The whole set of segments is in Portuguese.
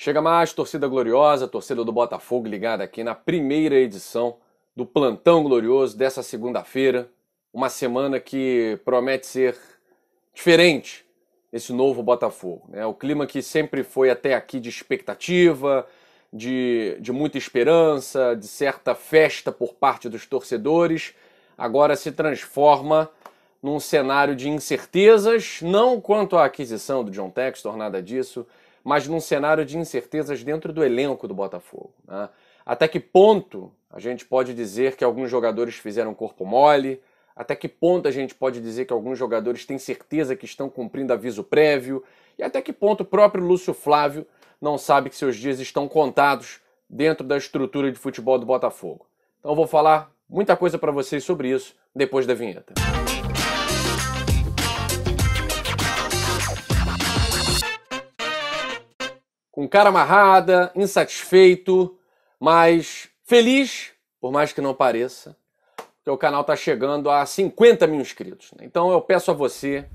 Chega mais, torcida gloriosa, torcida do Botafogo ligada aqui na primeira edição do Plantão Glorioso dessa segunda-feira. Uma semana que promete ser diferente esse novo Botafogo. Né? O clima que sempre foi até aqui de expectativa, de, de muita esperança, de certa festa por parte dos torcedores, agora se transforma num cenário de incertezas, não quanto à aquisição do John Textor, nada disso mas num cenário de incertezas dentro do elenco do Botafogo. Né? Até que ponto a gente pode dizer que alguns jogadores fizeram corpo mole? Até que ponto a gente pode dizer que alguns jogadores têm certeza que estão cumprindo aviso prévio? E até que ponto o próprio Lúcio Flávio não sabe que seus dias estão contados dentro da estrutura de futebol do Botafogo? Então eu vou falar muita coisa para vocês sobre isso depois da vinheta. com cara amarrada, insatisfeito, mas feliz, por mais que não pareça, porque o canal está chegando a 50 mil inscritos. Né? Então eu peço a você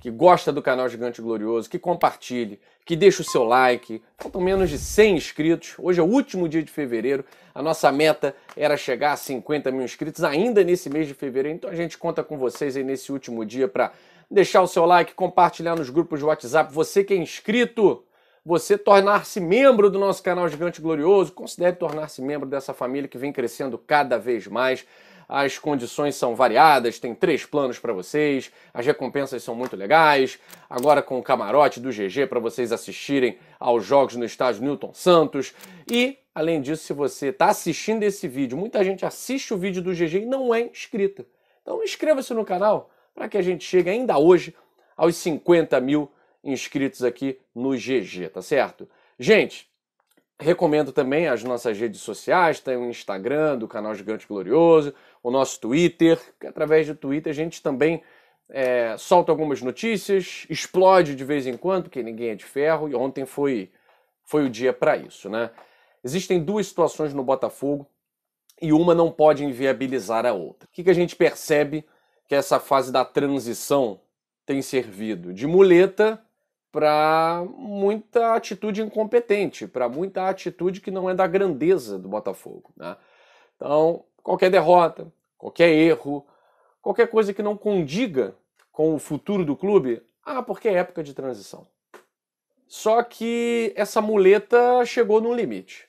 que gosta do canal Gigante Glorioso, que compartilhe, que deixe o seu like. Faltam menos de 100 inscritos. Hoje é o último dia de fevereiro. A nossa meta era chegar a 50 mil inscritos ainda nesse mês de fevereiro. Então a gente conta com vocês aí nesse último dia para deixar o seu like, compartilhar nos grupos de WhatsApp. Você que é inscrito, você tornar-se membro do nosso canal Gigante Glorioso. Considere tornar-se membro dessa família que vem crescendo cada vez mais. As condições são variadas, tem três planos para vocês, as recompensas são muito legais. Agora com o camarote do GG para vocês assistirem aos jogos no estádio Newton Santos. E, além disso, se você está assistindo esse vídeo, muita gente assiste o vídeo do GG e não é inscrita. Então inscreva-se no canal para que a gente chegue ainda hoje aos 50 mil inscritos aqui no GG, tá certo? Gente, recomendo também as nossas redes sociais, tem o Instagram do canal Gigante Glorioso, o nosso Twitter, que através do Twitter a gente também é, solta algumas notícias, explode de vez em quando, que ninguém é de ferro, e ontem foi, foi o dia para isso, né? Existem duas situações no Botafogo e uma não pode inviabilizar a outra. O que, que a gente percebe que essa fase da transição tem servido? De muleta para muita atitude incompetente, para muita atitude que não é da grandeza do Botafogo. Né? Então, qualquer derrota, qualquer erro, qualquer coisa que não condiga com o futuro do clube, ah, porque é época de transição. Só que essa muleta chegou num limite.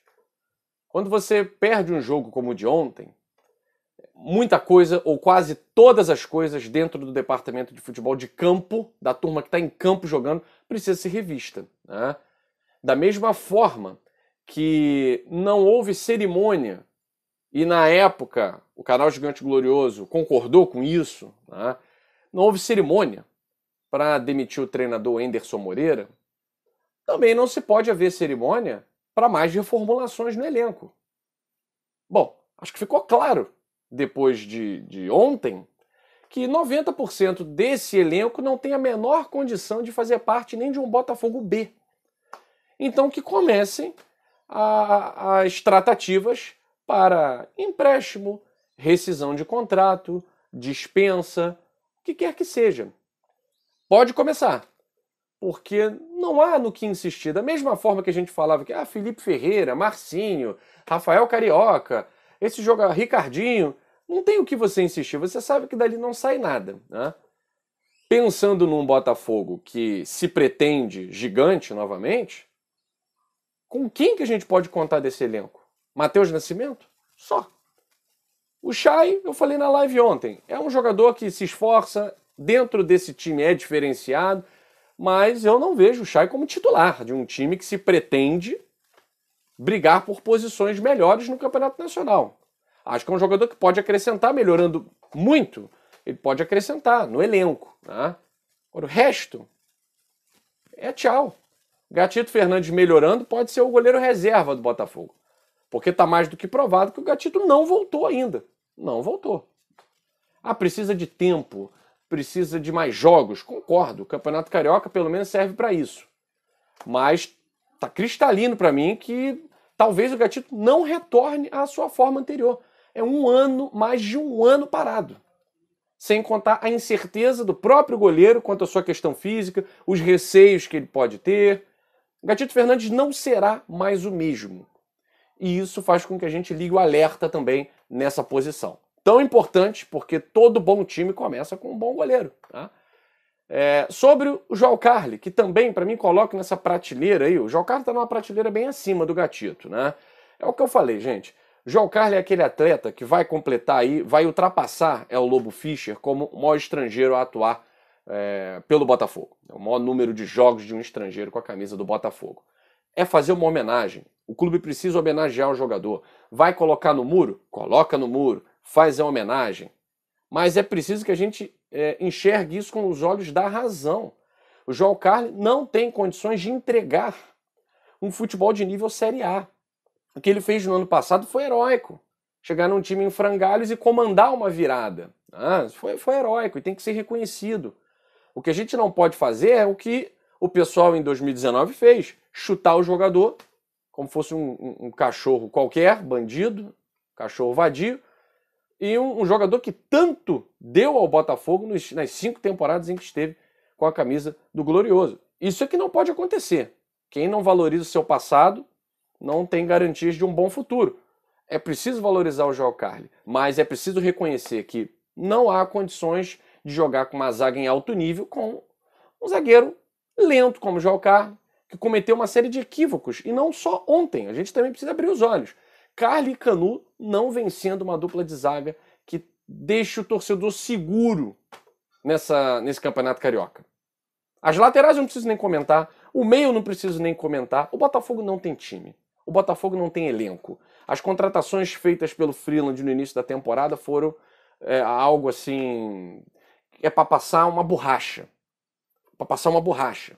Quando você perde um jogo como o de ontem, muita coisa ou quase todas as coisas dentro do departamento de futebol de campo, da turma que está em campo jogando, precisa ser revista. Né? Da mesma forma que não houve cerimônia e na época o canal Gigante Glorioso concordou com isso, né? não houve cerimônia para demitir o treinador Enderson Moreira, também não se pode haver cerimônia para mais reformulações no elenco. Bom, acho que ficou claro depois de, de ontem, que 90% desse elenco não tem a menor condição de fazer parte nem de um Botafogo B. Então que comecem a, as tratativas para empréstimo, rescisão de contrato, dispensa, o que quer que seja. Pode começar, porque não há no que insistir. Da mesma forma que a gente falava que ah, Felipe Ferreira, Marcinho, Rafael Carioca, esse jogador, ah, Ricardinho, não tem o que você insistir, você sabe que dali não sai nada. Né? Pensando num Botafogo que se pretende gigante novamente, com quem que a gente pode contar desse elenco? Matheus Nascimento? Só. O Chay, eu falei na live ontem, é um jogador que se esforça, dentro desse time é diferenciado, mas eu não vejo o Chay como titular de um time que se pretende brigar por posições melhores no Campeonato Nacional. Acho que é um jogador que pode acrescentar, melhorando muito, ele pode acrescentar no elenco. Né? Agora, o resto é tchau. Gatito Fernandes melhorando pode ser o goleiro reserva do Botafogo. Porque está mais do que provado que o Gatito não voltou ainda. Não voltou. Ah, precisa de tempo, precisa de mais jogos. Concordo, o Campeonato Carioca pelo menos serve para isso. Mas tá cristalino para mim que talvez o gatito não retorne à sua forma anterior. É um ano, mais de um ano parado. Sem contar a incerteza do próprio goleiro quanto à sua questão física, os receios que ele pode ter. O Gatito Fernandes não será mais o mesmo. E isso faz com que a gente ligue o alerta também nessa posição. Tão importante porque todo bom time começa com um bom goleiro. Tá? É, sobre o João Carli, que também, para mim, coloca nessa prateleira aí. O João Carli está numa prateleira bem acima do gatito, né? É o que eu falei, gente. João Carli é aquele atleta que vai completar aí, vai ultrapassar é o Lobo Fischer como o maior estrangeiro a atuar é, pelo Botafogo. É o maior número de jogos de um estrangeiro com a camisa do Botafogo. É fazer uma homenagem. O clube precisa homenagear o jogador. Vai colocar no muro? Coloca no muro. Faz a homenagem. Mas é preciso que a gente é, enxergue isso com os olhos da razão. O João Carlos não tem condições de entregar um futebol de nível Série A. O que ele fez no ano passado foi heróico. Chegar num time em frangalhos e comandar uma virada. Ah, foi, foi heróico e tem que ser reconhecido. O que a gente não pode fazer é o que o pessoal em 2019 fez: chutar o jogador como fosse um, um, um cachorro qualquer, bandido, cachorro vadio, e um, um, jogador que tanto deu ao Botafogo nos, nas cinco temporadas em que esteve com a camisa do Glorioso. Isso é que não pode acontecer. Quem não valoriza o seu passado não tem garantias de um bom futuro. É preciso valorizar o João Carli, mas é preciso reconhecer que não há condições de jogar com uma zaga em alto nível com um zagueiro lento como o João Carli, que cometeu uma série de equívocos, e não só ontem. A gente também precisa abrir os olhos. Carly e Canu não vencendo uma dupla de zaga que deixa o torcedor seguro nessa, nesse campeonato carioca. As laterais eu não preciso nem comentar, o meio eu não preciso nem comentar. O Botafogo não tem time. O Botafogo não tem elenco. As contratações feitas pelo Freeland no início da temporada foram é, algo assim. É para passar uma borracha. Para passar uma borracha.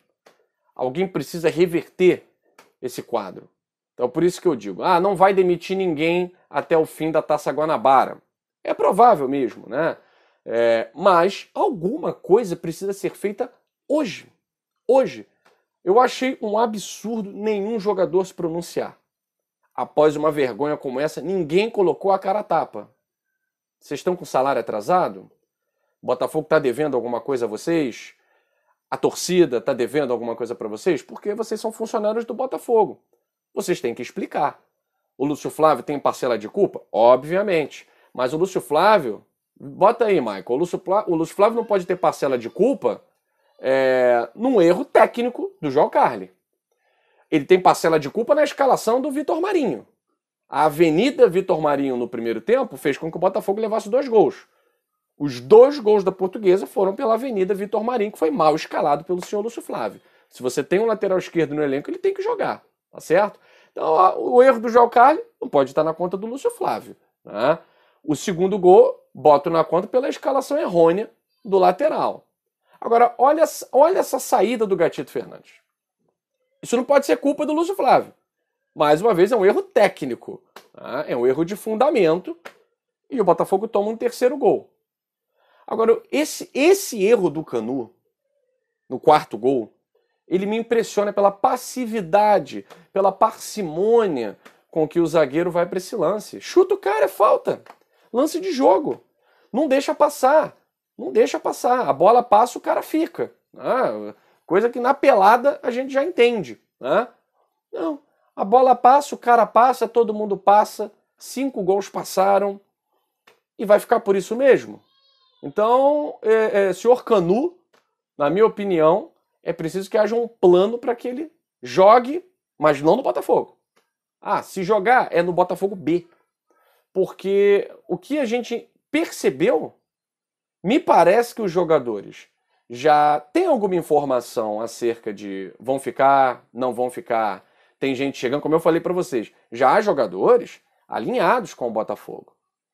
Alguém precisa reverter esse quadro. Então por isso que eu digo, ah, não vai demitir ninguém até o fim da Taça Guanabara. É provável mesmo, né? É, mas alguma coisa precisa ser feita hoje. Hoje. Eu achei um absurdo nenhum jogador se pronunciar. Após uma vergonha como essa, ninguém colocou a cara a tapa. Vocês estão com salário atrasado? Botafogo está devendo alguma coisa a vocês? A torcida está devendo alguma coisa para vocês? Porque vocês são funcionários do Botafogo vocês têm que explicar. O Lúcio Flávio tem parcela de culpa? Obviamente. Mas o Lúcio Flávio, bota aí, Michael, o Lúcio, o Lúcio Flávio não pode ter parcela de culpa é, num erro técnico do João Carli. Ele tem parcela de culpa na escalação do Vitor Marinho. A avenida Vitor Marinho no primeiro tempo fez com que o Botafogo levasse dois gols. Os dois gols da portuguesa foram pela avenida Vitor Marinho, que foi mal escalado pelo senhor Lúcio Flávio. Se você tem um lateral esquerdo no elenco, ele tem que jogar. Tá certo? Então, o erro do João Carlos não pode estar na conta do Lúcio Flávio. Né? O segundo gol, boto na conta pela escalação errônea do lateral. Agora, olha, olha essa saída do Gatito Fernandes. Isso não pode ser culpa do Lúcio Flávio. Mais uma vez, é um erro técnico. Né? É um erro de fundamento. E o Botafogo toma um terceiro gol. Agora, esse, esse erro do Canu, no quarto gol, ele me impressiona pela passividade, pela parcimônia com que o zagueiro vai para esse lance. Chuta o cara, é falta. Lance de jogo. Não deixa passar. Não deixa passar. A bola passa, o cara fica. Ah, coisa que na pelada a gente já entende. Né? Não. A bola passa, o cara passa, todo mundo passa. Cinco gols passaram. E vai ficar por isso mesmo? Então, é, é, senhor Canu, na minha opinião, é preciso que haja um plano para que ele jogue, mas não no Botafogo. Ah, se jogar é no Botafogo B. Porque o que a gente percebeu, me parece que os jogadores já têm alguma informação acerca de vão ficar, não vão ficar. Tem gente chegando, como eu falei para vocês, já há jogadores alinhados com o Botafogo.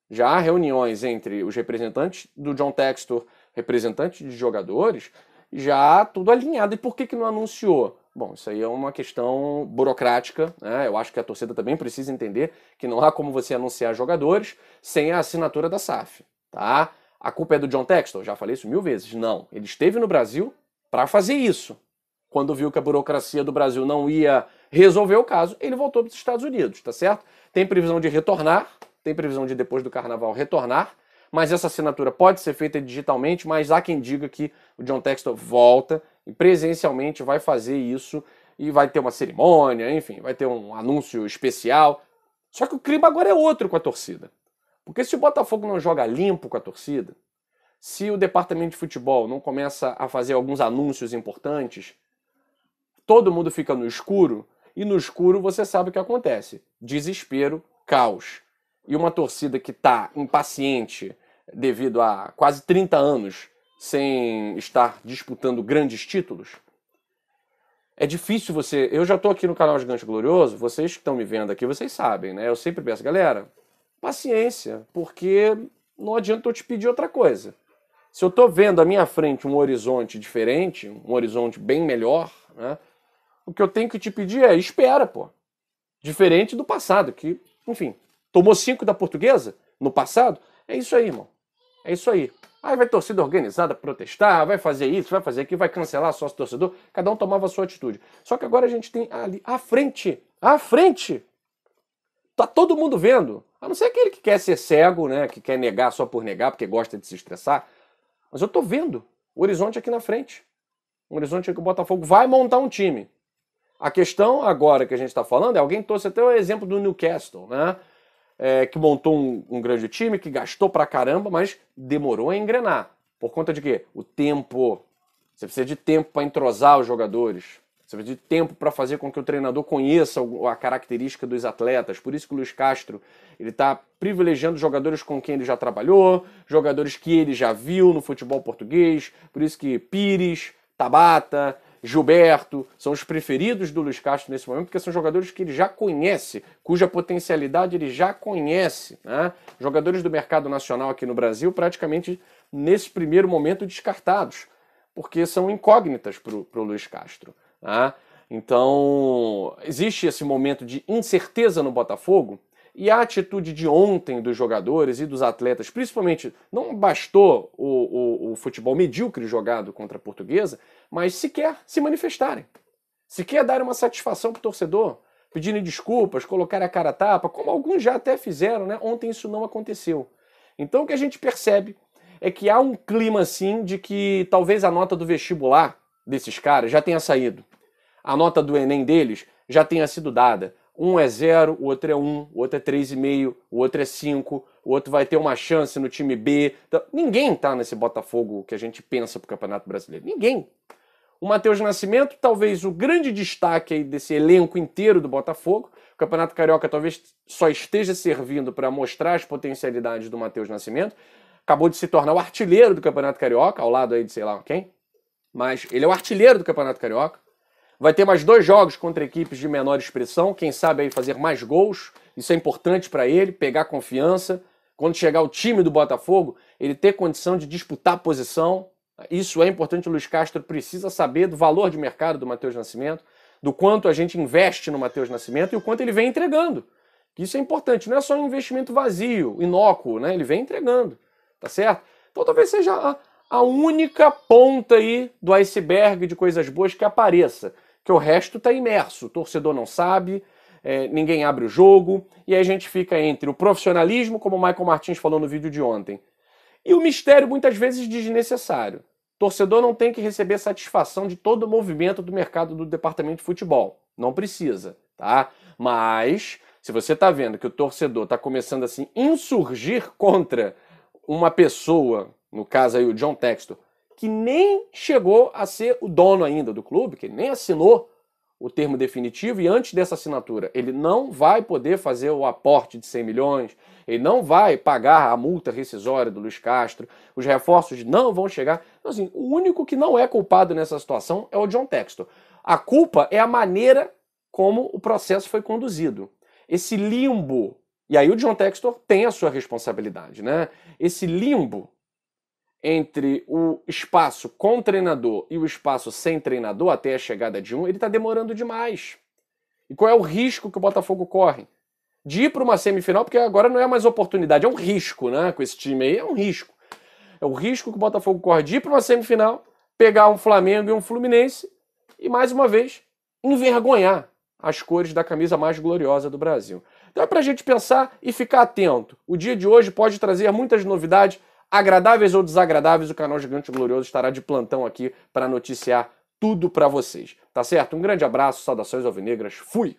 Já há reuniões entre os representantes do John Textor, representantes de jogadores, já tudo alinhado. E por que, que não anunciou? Bom, isso aí é uma questão burocrática, né? Eu acho que a torcida também precisa entender que não há como você anunciar jogadores sem a assinatura da SAF, tá? A culpa é do John Textor, já falei isso mil vezes. Não, ele esteve no Brasil para fazer isso. Quando viu que a burocracia do Brasil não ia resolver o caso, ele voltou para os Estados Unidos, tá certo? Tem previsão de retornar, tem previsão de depois do carnaval retornar mas essa assinatura pode ser feita digitalmente, mas há quem diga que o John Textor volta e presencialmente vai fazer isso e vai ter uma cerimônia, enfim, vai ter um anúncio especial. Só que o clima agora é outro com a torcida. Porque se o Botafogo não joga limpo com a torcida, se o departamento de futebol não começa a fazer alguns anúncios importantes, todo mundo fica no escuro e no escuro você sabe o que acontece: desespero, caos. E uma torcida que está impaciente, devido a quase 30 anos sem estar disputando grandes títulos. É difícil você. Eu já estou aqui no canal Gigante Glorioso, vocês que estão me vendo aqui, vocês sabem, né? Eu sempre peço, galera, paciência, porque não adianta eu te pedir outra coisa. Se eu estou vendo à minha frente um horizonte diferente, um horizonte bem melhor, né? O que eu tenho que te pedir é espera, pô. Diferente do passado, que, enfim, tomou cinco da portuguesa no passado. É isso aí, irmão. É isso aí. Aí vai torcida organizada protestar, vai fazer isso, vai fazer aquilo, vai cancelar sócio torcedor. Cada um tomava a sua atitude. Só que agora a gente tem ali à frente, à frente. Tá todo mundo vendo. A não ser aquele que quer ser cego, né, que quer negar só por negar, porque gosta de se estressar. Mas eu tô vendo o horizonte aqui na frente. O horizonte é que o Botafogo vai montar um time. A questão agora que a gente está falando é alguém trouxe até o exemplo do Newcastle, né? é, que montou um, um, grande time, que gastou pra caramba, mas demorou a engrenar. Por conta de quê? O tempo. Você precisa de tempo para entrosar os jogadores. Você precisa de tempo para fazer com que o treinador conheça a característica dos atletas. Por isso que o Luiz Castro ele está privilegiando jogadores com quem ele já trabalhou, jogadores que ele já viu no futebol português. Por isso que Pires, Tabata, Gilberto, são os preferidos do Luiz Castro nesse momento, porque são jogadores que ele já conhece, cuja potencialidade ele já conhece. Né? Jogadores do mercado nacional aqui no Brasil, praticamente nesse primeiro momento descartados, porque são incógnitas para o Luiz Castro. Né? Então, existe esse momento de incerteza no Botafogo e a atitude de ontem dos jogadores e dos atletas, principalmente, não bastou o, o, o futebol medíocre jogado contra a portuguesa, mas sequer se manifestarem. Sequer dar uma satisfação para o torcedor, pedirem desculpas, colocar a cara a tapa, como alguns já até fizeram, né? Ontem isso não aconteceu. Então o que a gente percebe é que há um clima assim de que talvez a nota do vestibular desses caras já tenha saído. A nota do Enem deles já tenha sido dada um é zero, o outro é um, o outro é três e meio, o outro é cinco, o outro vai ter uma chance no time B. Então, ninguém está nesse Botafogo que a gente pensa para o Campeonato Brasileiro. Ninguém. O Matheus Nascimento, talvez o grande destaque desse elenco inteiro do Botafogo. O Campeonato Carioca talvez só esteja servindo para mostrar as potencialidades do Matheus Nascimento. Acabou de se tornar o artilheiro do Campeonato Carioca, ao lado aí de sei lá quem. Mas ele é o artilheiro do Campeonato Carioca. Vai ter mais dois jogos contra equipes de menor expressão, quem sabe aí fazer mais gols. Isso é importante para ele, pegar confiança. Quando chegar o time do Botafogo, ele ter condição de disputar posição. Isso é importante. O Luiz Castro precisa saber do valor de mercado do Matheus Nascimento, do quanto a gente investe no Matheus Nascimento e o quanto ele vem entregando. Isso é importante. Não é só um investimento vazio, inócuo, né? Ele vem entregando, tá certo? Então talvez seja a, a única ponta aí do iceberg de coisas boas que apareça que o resto está imerso. O torcedor não sabe, é, ninguém abre o jogo, e aí a gente fica entre o profissionalismo, como o Michael Martins falou no vídeo de ontem, e o mistério muitas vezes desnecessário. O torcedor não tem que receber satisfação de todo o movimento do mercado do departamento de futebol. Não precisa, tá? Mas, se você está vendo que o torcedor está começando a assim, se insurgir contra uma pessoa, no caso aí o John Textor, que nem chegou a ser o dono ainda do clube, que nem assinou o termo definitivo e antes dessa assinatura ele não vai poder fazer o aporte de 100 milhões, ele não vai pagar a multa rescisória do Luiz Castro, os reforços não vão chegar. Então, assim, o único que não é culpado nessa situação é o John Textor. A culpa é a maneira como o processo foi conduzido. Esse limbo, e aí o John Textor tem a sua responsabilidade, né? Esse limbo entre o espaço com treinador e o espaço sem treinador até a chegada de um, ele está demorando demais. E qual é o risco que o Botafogo corre? De ir para uma semifinal, porque agora não é mais oportunidade, é um risco, né? Com esse time aí, é um risco. É o risco que o Botafogo corre de ir para uma semifinal, pegar um Flamengo e um Fluminense e, mais uma vez, envergonhar as cores da camisa mais gloriosa do Brasil. Então é para a gente pensar e ficar atento. O dia de hoje pode trazer muitas novidades agradáveis ou desagradáveis, o canal Gigante Glorioso estará de plantão aqui para noticiar tudo para vocês. Tá certo? Um grande abraço, saudações alvinegras, fui!